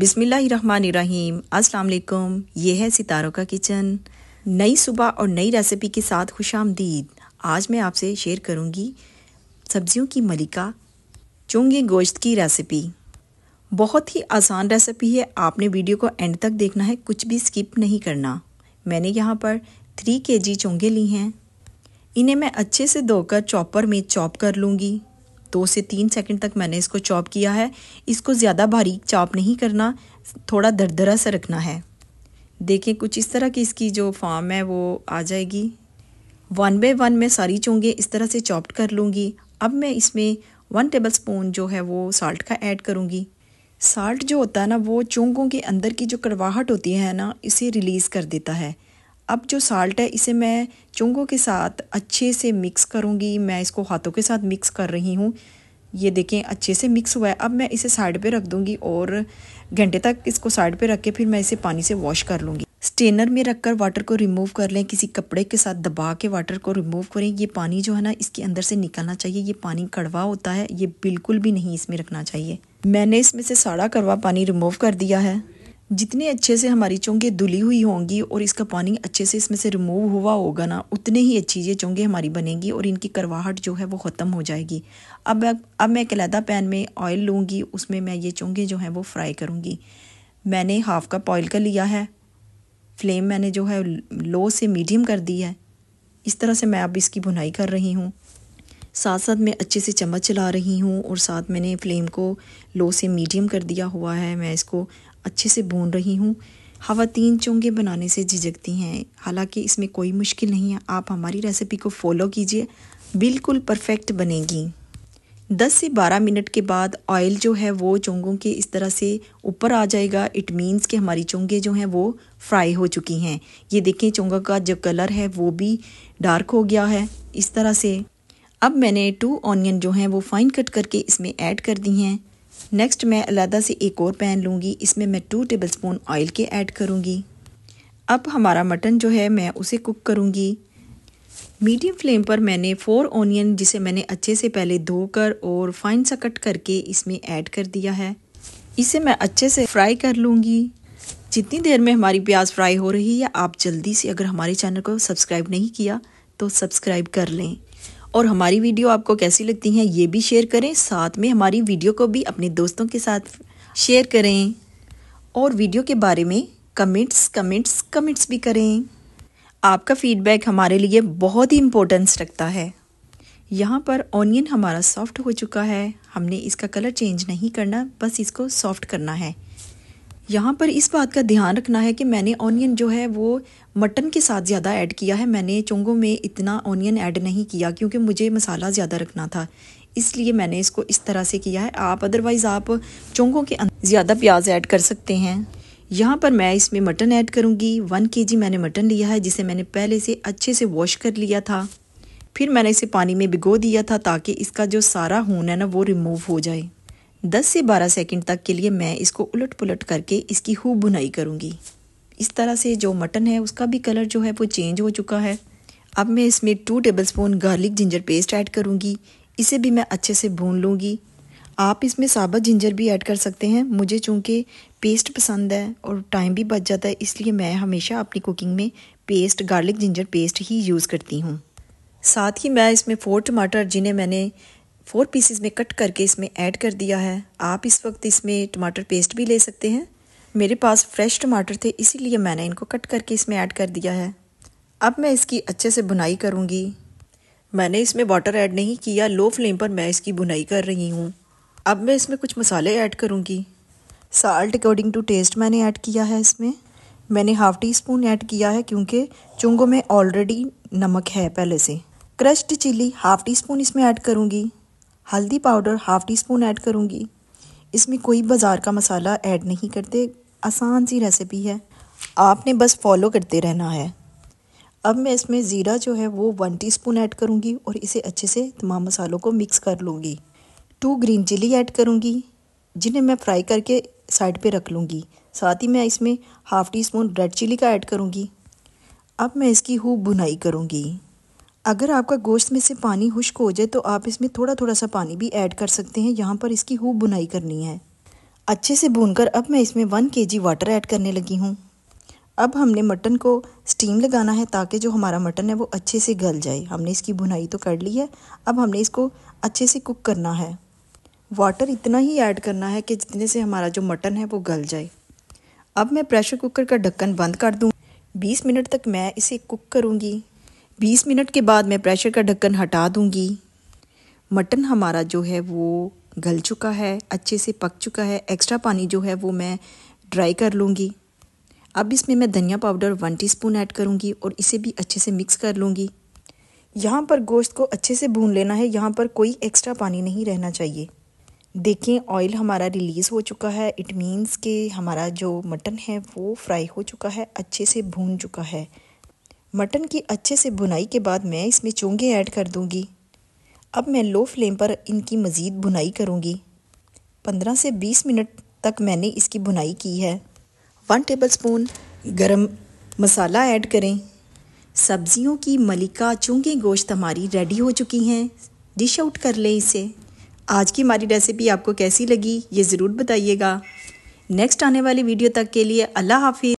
बिसमीम अस्सलाम ये है सितारों का किचन नई सुबह और नई रेसिपी के साथ खुश आमदीद आज मैं आपसे शेयर करूँगी सब्जियों की मलिका चुंगे गोश्त की रेसिपी बहुत ही आसान रेसिपी है आपने वीडियो को एंड तक देखना है कुछ भी स्किप नहीं करना मैंने यहाँ पर थ्री के जी चोंगे ली हैं इन्हें मैं अच्छे से धोकर चॉपर में चॉप कर लूँगी दो से तीन सेकंड तक मैंने इसको चॉप किया है इसको ज़्यादा बारीक चॉप नहीं करना थोड़ा दरदरा सा रखना है देखिए कुछ इस तरह की इसकी जो फॉर्म है वो आ जाएगी वन बाय वन मैं सारी चोंगे इस तरह से चॉप्ड कर लूँगी अब मैं इसमें वन टेबल स्पून जो है वो साल्ट का ऐड करूँगी साल्ट जो होता है ना वो चोंगों के अंदर की जो कड़वाहट होती है ना इसे रिलीज़ कर देता है अब जो साल्ट है इसे मैं चुंगों के साथ अच्छे से मिक्स करूँगी मैं इसको हाथों के साथ मिक्स कर रही हूँ ये देखें अच्छे से मिक्स हुआ है अब मैं इसे साइड पे रख दूँगी और घंटे तक इसको साइड पे रख के फिर मैं इसे पानी से वॉश कर लूँगी स्टेनर में रखकर वाटर को रिमूव कर लें किसी कपड़े के साथ दबा के वाटर को रिमूव करें ये पानी जो है ना इसके अंदर से निकलना चाहिए ये पानी कड़वा होता है ये बिल्कुल भी नहीं इसमें रखना चाहिए मैंने इसमें से साड़ा कड़वा पानी रिमूव कर दिया है जितने अच्छे से हमारी चोंगे धुली हुई होंगी और इसका पानी अच्छे से इसमें से रिमूव हुआ होगा ना उतने ही अच्छी ये चोंगे हमारी बनेंगी और इनकी करवाहट जो है वो ख़त्म हो जाएगी अब अब मैं कलैदा पैन में ऑयल लूँगी उसमें मैं ये चोंगे जो हैं वो फ्राई करूँगी मैंने हाफ़ कप ऑयल का लिया है फ्लेम मैंने जो है लो से मीडियम कर दी है इस तरह से मैं अब इसकी भुनाई कर रही हूँ साथ साथ मैं अच्छे से चम्मच चला रही हूँ और साथ मैंने फ्लेम को लो से मीडियम कर दिया हुआ है मैं इसको अच्छे से भून रही हूँ हवा तीन चोंगे बनाने से झिझकती हैं हालांकि इसमें कोई मुश्किल नहीं है आप हमारी रेसिपी को फॉलो कीजिए बिल्कुल परफेक्ट बनेगी 10 से 12 मिनट के बाद ऑयल जो है वो चोंगों के इस तरह से ऊपर आ जाएगा इट मीन्स कि हमारी चोंगे जो हैं वो फ्राई हो चुकी हैं ये देखें चोंगा का जो कलर है वो भी डार्क हो गया है इस तरह से अब मैंने टू ऑनियन जो हैं वो फाइन कट करके इसमें ऐड कर दी हैं नेक्स्ट मैं अलहदा से एक और पैन लूँगी इसमें मैं टू टेबल स्पून ऑयल के ऐड करूँगी अब हमारा मटन जो है मैं उसे कुक करूँगी मीडियम फ्लेम पर मैंने फोर ऑनियन जिसे मैंने अच्छे से पहले धोकर और फाइन सा कट करके इसमें ऐड कर दिया है इसे मैं अच्छे से फ्राई कर लूँगी जितनी देर में हमारी प्याज फ्राई हो रही है आप जल्दी से अगर हमारे चैनल को सब्सक्राइब नहीं किया तो सब्सक्राइब कर लें और हमारी वीडियो आपको कैसी लगती है ये भी शेयर करें साथ में हमारी वीडियो को भी अपने दोस्तों के साथ शेयर करें और वीडियो के बारे में कमेंट्स कमेंट्स कमेंट्स भी करें आपका फीडबैक हमारे लिए बहुत ही इम्पोर्टेंस रखता है यहाँ पर ऑनियन हमारा सॉफ्ट हो चुका है हमने इसका कलर चेंज नहीं करना बस इसको सॉफ्ट करना है यहाँ पर इस बात का ध्यान रखना है कि मैंने ऑनियन जो है वो मटन के साथ ज़्यादा ऐड किया है मैंने चोंगों में इतना ऑनियन ऐड नहीं किया क्योंकि मुझे मसाला ज़्यादा रखना था इसलिए मैंने इसको इस तरह से किया है आप अदरवाइज़ आप चोंगों के ज़्यादा प्याज ऐड कर सकते हैं यहाँ पर मैं इसमें मटन ऐड करूँगी वन के जी मैंने मटन लिया है जिसे मैंने पहले से अच्छे से वॉश कर लिया था फिर मैंने इसे पानी में भिगो दिया था ताकि इसका जो सारा हून है ना वो रिमूव हो जाए 10 से 12 सेकंड तक के लिए मैं इसको उलट पुलट करके इसकी खूब बुनाई करूँगी इस तरह से जो मटन है उसका भी कलर जो है वो चेंज हो चुका है अब मैं इसमें two tablespoon garlic ginger paste add करूँगी इसे भी मैं अच्छे से भून लूँगी आप इसमें साबत जिंजर भी ऐड कर सकते हैं मुझे चूँकि पेस्ट पसंद है और टाइम भी बच जाता है इसलिए मैं हमेशा अपनी कुकिंग में पेस्ट गार्लिक जिंजर पेस्ट ही यूज़ करती हूँ साथ ही मैं इसमें फोर टमाटर जिन्हें मैंने फोर पीसेस में कट करके इसमें ऐड कर दिया है आप इस वक्त इसमें टमाटर पेस्ट भी ले सकते हैं मेरे पास फ्रेश टमाटर थे इसीलिए मैंने इनको कट करके इसमें ऐड कर दिया है अब मैं इसकी अच्छे से बुनाई करूँगी मैंने इसमें वाटर ऐड नहीं किया लो फ्लेम पर मैं इसकी बुनाई कर रही हूँ अब मैं इसमें कुछ मसाले ऐड करूँगी साल्ट अकॉर्डिंग टू टेस्ट मैंने ऐड किया है इसमें मैंने हाफ़ टी स्पून ऐड किया है क्योंकि चुंगों में ऑलरेडी नमक है पहले से crushed chilli half teaspoon इसमें ऐड करूँगी हल्दी powder half teaspoon add करूँगी इसमें कोई बाज़ार का मसाला ऐड नहीं करते आसान सी रेसिपी है आपने बस फॉलो करते रहना है अब मैं इसमें ज़ीरा जो है वो वन टीस्पून ऐड करूँगी और इसे अच्छे से तमाम मसालों को मिक्स कर लूँगी टू ग्रीन चिली ऐड करूँगी जिन्हें मैं फ्राई करके साइड पे रख लूँगी साथ ही मैं इसमें half teaspoon red chilli का ऐड करूँगी अब मैं इसकी खूब बुनाई करूँगी अगर आपका गोश्त में से पानी खुश्क हो जाए तो आप इसमें थोड़ा थोड़ा सा पानी भी ऐड कर सकते हैं यहाँ पर इसकी खूब बुनाई करनी है अच्छे से भूनकर अब मैं इसमें वन के जी वाटर ऐड करने लगी हूँ अब हमने मटन को स्टीम लगाना है ताकि जो हमारा मटन है वो अच्छे से गल जाए हमने इसकी भुनाई तो कर ली है अब हमने इसको अच्छे से कुक करना है वाटर इतना ही ऐड करना है कि जितने से हमारा जो मटन है वो गल जाए अब मैं प्रेशर कुकर का ढक्कन बंद कर दूँ 20 मिनट तक मैं इसे कुक करूँगी बीस मिनट के बाद मैं प्रेशर का ढक्कन हटा दूंगी मटन हमारा जो है वो गल चुका है अच्छे से पक चुका है एक्स्ट्रा पानी जो है वो मैं ड्राई कर लूँगी अब इसमें मैं धनिया पाउडर वन टीस्पून ऐड करूँगी और इसे भी अच्छे से मिक्स कर लूँगी यहाँ पर गोश्त को अच्छे से भून लेना है यहाँ पर कोई एक्स्ट्रा पानी नहीं रहना चाहिए देखें ऑयल हमारा रिलीज़ हो चुका है इट मीन्स कि हमारा जो मटन है वो फ्राई हो चुका है अच्छे से भून चुका है मटन की अच्छे से बुनाई के बाद मैं इसमें चोंगे ऐड कर दूंगी अब मैं लो फ्लेम पर इनकी मज़ीद बुनाई करूंगी 15 से 20 मिनट तक मैंने इसकी बुनाई की है वन टेबल स्पून गर्म मसाला ऐड करें सब्जियों की मलिका चूँगे गोश्त हमारी रेडी हो चुकी हैं डिश आउट कर लें इसे आज की हमारी रेसिपी आपको कैसी लगी ये ज़रूर बताइएगा नेक्स्ट आने वाली वीडियो तक के लिए अल्लाह हाफ़ि